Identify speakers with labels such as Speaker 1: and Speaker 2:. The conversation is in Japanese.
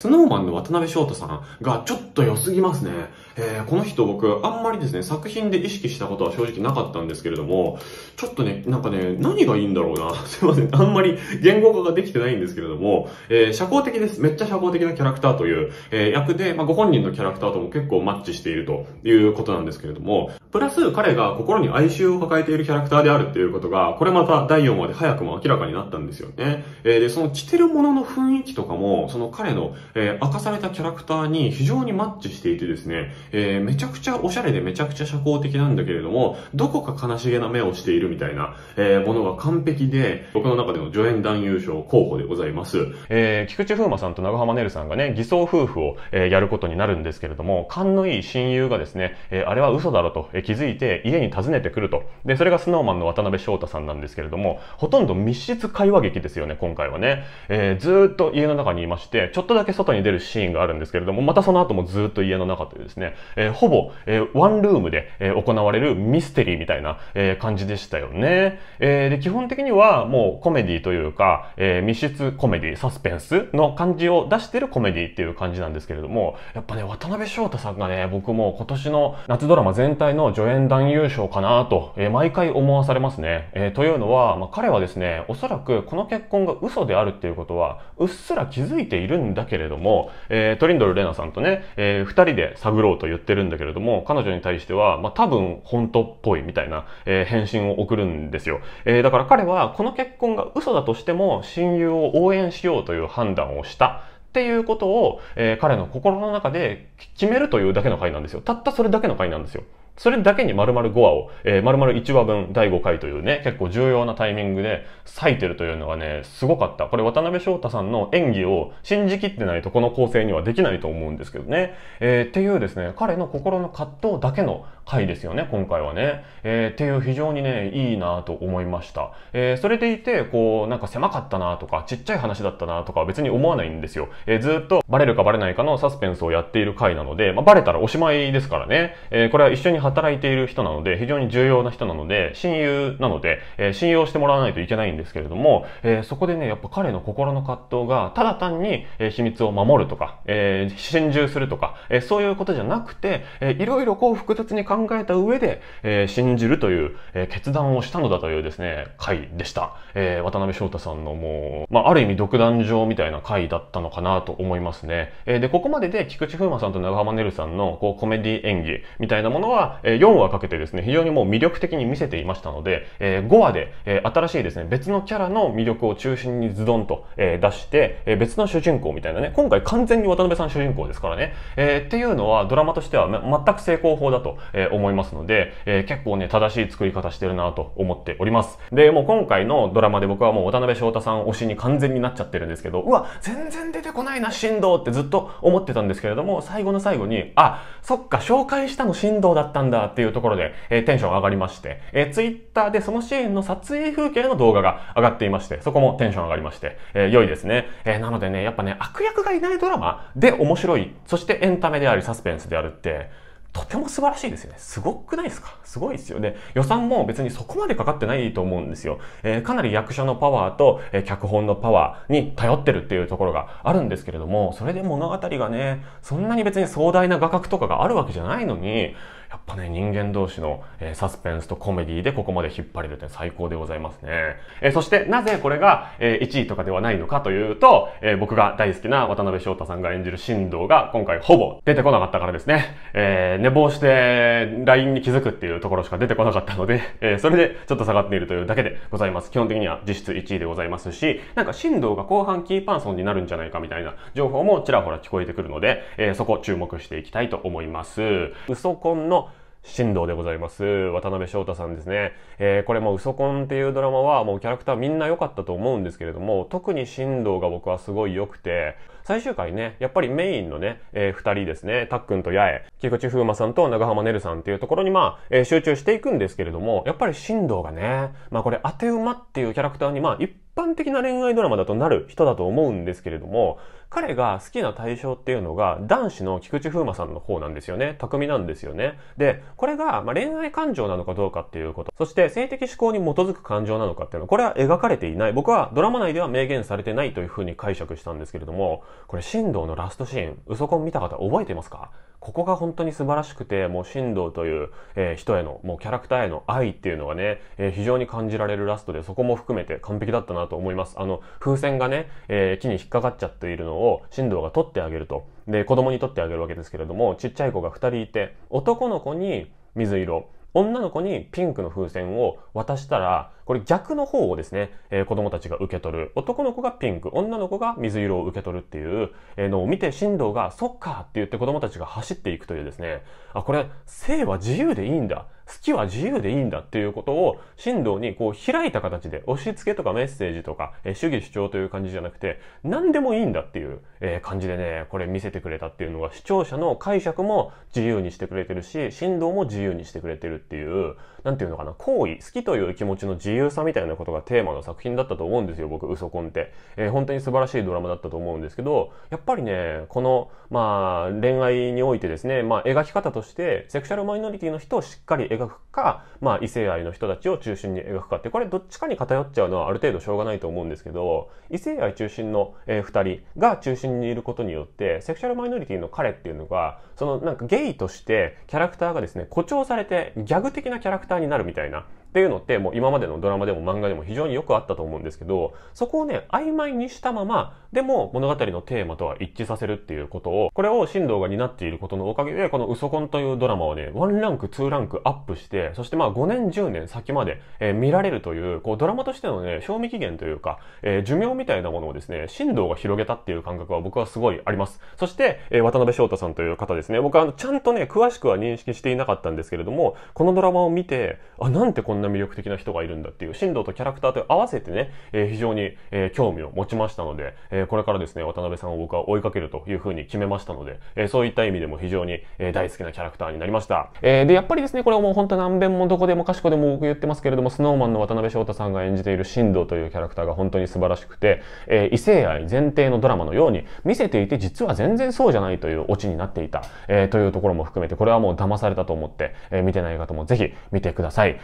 Speaker 1: スノーマンの渡辺翔太さんがちょっと良すぎますね。えー、この人僕、あんまりですね、作品で意識したことは正直なかったんですけれども、ちょっとね、なんかね、何がいいんだろうな。すいません。あんまり言語化ができてないんですけれども、えー、社交的です。めっちゃ社交的なキャラクターという、えー、役で、まあ、ご本人のキャラクターとも結構マッチしているということなんですけれども、プラス彼が心に哀愁を抱えているキャラクターであるっていうことが、これまた第4話で早くも明らかになったんですよね。えー、で、その着てるものの雰囲気とかも、その彼の、えー、明かされたキャラクターに非常にマッチしていてですね、えー、めちゃくちゃおしゃれでめちゃくちゃ社交的なんだけれども、どこか悲しげな目をしているみたいな、えものが完璧で、僕の中での助演男優賞候補でございます。え菊池風磨さんと長浜ねるさんがね、偽装夫婦を、えやることになるんですけれども、勘のいい親友がですね、えあれは嘘だろと、気づいて家に訪ねてくると。で、それが snowman の渡辺翔太さんなんですけれども、ほとんど密室会話劇ですよね、今回はね。えー、ずっと家の中にいまして、ちょっとだけ外に出るシーンがあるんですけれども、またその後もずっと家の中というですね、えー、ほぼ、えー、ワンルームで、え行われるミステリーみたいな、え感じでしたよね。えで、基本的にはもうコメディというか、え密室コメディ、サスペンスの感じを出してるコメディっていう感じなんですけれども、やっぱね、渡辺翔太さんがね、僕も今年の夏ドラマ全体のの助演男優賞かなと、えー、毎回思わされますね。えー、というのは、まあ、彼はですね、おそらくこの結婚が嘘であるっていうことは、うっすら気づいているんだけれども、えー、トリンドル・レナさんとね、えー、二人で探ろうと言ってるんだけれども、彼女に対しては、まあ、多分本当っぽいみたいな、えー、返信を送るんですよ。えー、だから彼は、この結婚が嘘だとしても、親友を応援しようという判断をした。っていうことを、えー、彼の心の中で決めるというだけの回なんですよ。たったそれだけの回なんですよ。それだけに丸々5話を、えー、丸々1話分第5回というね、結構重要なタイミングで割いてるというのがね、すごかった。これ渡辺翔太さんの演技を信じきってないとこの構成にはできないと思うんですけどね。えー、っていうですね、彼の心の葛藤だけの回ですよね、今回はね。えー、っていう非常にね、いいなと思いました。えー、それでいて、こう、なんか狭かったなとか、ちっちゃい話だったなとか別に思わないんですよ。えー、ずっとバレるかバレないかのサスペンスをやっている回なので、まあ、バレたらおしまいですからね。えこれは一緒に働いている人なので、非常に重要な人なので、親友なので、えー、信用してもらわないといけないんですけれども、えー、そこでね、やっぱ彼の心の葛藤が、ただ単に、え秘密を守るとか、え心中するとか、えそういうことじゃなくて、えー、いろいろこう複雑に考えた上で、え信じるという、え決断をしたのだというですね、回でした。え渡辺翔太さんのもう、まあ、ある意味独壇場みたいな回だったのかなと思いますね。えで、ここまでで菊池風磨さんと長浜ねるさんのこうコメディ演技みたいなものは、4話かけてですね、非常にもう魅力的に見せていましたので、5話で新しいですね、別のキャラの魅力を中心にズドンと出して、別の主人公みたいなね、今回完全に渡辺さん主人公ですからね、っていうのはドラマとしては全く成功法だと思いますので、結構ね、正しい作り方してるなと思っております。で、もう今回のドラマで僕はもう渡辺翔太さん推しに完全になっちゃってるんですけど、うわ、全然出てこないな、振動ってずっと思ってたんですけれども、最後の最後に、あ、そっか、紹介したの振動だったんだんだっていうところで、えー、テンション上がりまして、えー、ツイッターでそのシーンの撮影風景の動画が上がっていまして、そこもテンション上がりまして、えー、良いですね。えー、なのでね、やっぱね、悪役がいないドラマで面白い、そしてエンタメでありサスペンスであるって、とても素晴らしいですよね。すごくないですかすごいですよね。予算も別にそこまでかかってないと思うんですよ。えー、かなり役者のパワーと、えー、脚本のパワーに頼ってるっていうところがあるんですけれども、それで物語がね、そんなに別に壮大な画角とかがあるわけじゃないのに、やっぱね、人間同士の、えー、サスペンスとコメディでここまで引っ張れるって最高でございますね。えー、そして、なぜこれが、えー、1位とかではないのかというと、え僕が大好きな渡辺翔太さんが演じる振動が今回ほぼ出てこなかったからですね。え寝坊して LINE に気づくっていうところしか出てこなかったので、えそれでちょっと下がっているというだけでございます。基本的には実質1位でございますし、なんか振動が後半キーパーソンになるんじゃないかみたいな情報もちらほら聞こえてくるので、えそこ注目していきたいと思います。嘘の神道でございます。渡辺翔太さんですね。えー、これもウソコンっていうドラマはもうキャラクターみんな良かったと思うんですけれども、特に神道が僕はすごい良くて、最終回ね、やっぱりメインのね、えー、二人ですね、たっくんと八重、菊池風磨さんと長浜ねるさんっていうところにまあ、えー、集中していくんですけれども、やっぱり神道がね、まあこれ当て馬っていうキャラクターにまあ般的な恋愛ドラマだとなる人だと思うんですけれども、彼が好きな対象っていうのが男子の菊池風磨さんの方なんですよね。匠なんですよね。で、これがま恋愛感情なのかどうかっていうこと、そして性的思考に基づく感情なのかっていうのは、これは描かれていない。僕はドラマ内では明言されてないというふうに解釈したんですけれども、これ、神道のラストシーン、ウソコン見た方覚えてますかここが本当に素晴らしくて、もう神道という、えー、人への、もうキャラクターへの愛っていうのがね、えー、非常に感じられるラストで、そこも含めて完璧だったなと思います。あの、風船がね、えー、木に引っかかっちゃっているのを、振動が取ってあげると。で、子供に取ってあげるわけですけれども、ちっちゃい子が2人いて、男の子に水色、女の子にピンクの風船を渡したら、これ逆の方をですね、えー、子供たちが受け取る。男の子がピンク、女の子が水色を受け取るっていうのを見て、振動が、そっかって言って子供たちが走っていくというですね、あ、これ、性は自由でいいんだ。好きは自由でいいんだっていうことを、振動にこう開いた形で、押し付けとかメッセージとか、えー、主義主張という感じじゃなくて、何でもいいんだっていう、えー、感じでね、これ見せてくれたっていうのが、視聴者の解釈も自由にしてくれてるし、振動も自由にしてくれてるっていう、なんていうのかな、好意、好きという気持ちの自由由さみたいなことがテーマの作品だったと思うんですよ、僕、ウソコンって。えー、本当に素晴らしいドラマだったと思うんですけど、やっぱりね、この、まあ、恋愛においてですね、まあ、描き方として、セクシャルマイノリティの人をしっかり描くか、まあ、異性愛の人たちを中心に描くかって、これどっちかに偏っちゃうのはある程度しょうがないと思うんですけど、異性愛中心の、えー、2人が中心にいることによって、セクシャルマイノリティの彼っていうのが、そのなんかゲイとしてキャラクターがですね、誇張されてギャグ的なキャラクターになるみたいな、っていうのってもう今までのドラマでも漫画でも非常によくあったと思うんですけど、そこをね、曖昧にしたまま、でも物語のテーマとは一致させるっていうことを、これを進藤が担っていることのおかげで、このウソコンというドラマをね、ワンランク、ツーランクアップして、そしてまあ5年、10年先まで、えー、見られるという、こうドラマとしてのね、賞味期限というか、えー、寿命みたいなものをですね、進藤が広げたっていう感覚は僕はすごいあります。そして、えー、渡辺翔太さんという方ですね、僕はちゃんとね、詳しくは認識していなかったんですけれども、このドラマを見て、あ、なんてこのんな魅力的な人がいるんだっていう、神道とキャラクターと合わせてね、えー、非常に、えー、興味を持ちましたので、えー、これからですね、渡辺さんを僕は追いかけるというふうに決めましたので、えー、そういった意味でも非常に、えー、大好きなキャラクターになりました。えー、で、やっぱりですね、これはもう本当何遍もどこでもかしこでも僕言ってますけれども、スノーマンの渡辺翔太さんが演じている神道というキャラクターが本当に素晴らしくて、えー、異性愛前提のドラマのように見せていて実は全然そうじゃないというオチになっていた、えー、というところも含めて、これはもう騙されたと思って、えー、見てない方もぜひ見てください。